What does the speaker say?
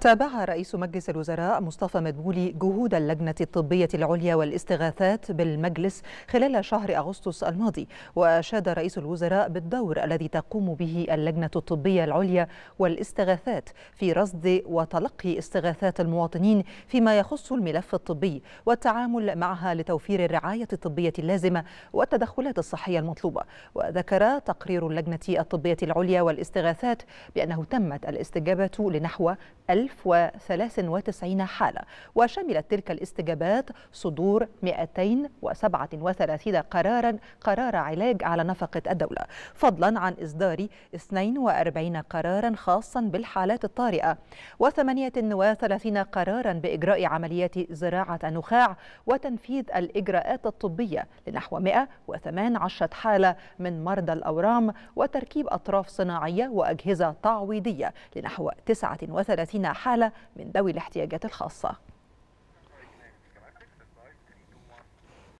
تابع رئيس مجلس الوزراء مصطفى مدبولي جهود اللجنة الطبية العليا والاستغاثات بالمجلس خلال شهر أغسطس الماضي وأشاد رئيس الوزراء بالدور الذي تقوم به اللجنة الطبية العليا والاستغاثات في رصد وتلقي استغاثات المواطنين فيما يخص الملف الطبي والتعامل معها لتوفير الرعاية الطبية اللازمة والتدخلات الصحية المطلوبة وذكر تقرير اللجنة الطبية العليا والاستغاثات بأنه تمت الاستجابة لنحو 1000 1093 حالة وشملت تلك الاستجابات صدور 237 قرارا قرار علاج على نفقة الدولة فضلا عن إصدار 42 قرارا خاصا بالحالات الطارئة و38 قرارا بإجراء عمليات زراعة نخاع وتنفيذ الإجراءات الطبية لنحو 118 حالة من مرضى الأورام وتركيب أطراف صناعية وأجهزة تعويضية لنحو 39 حالة من ذوي الاحتياجات الخاصة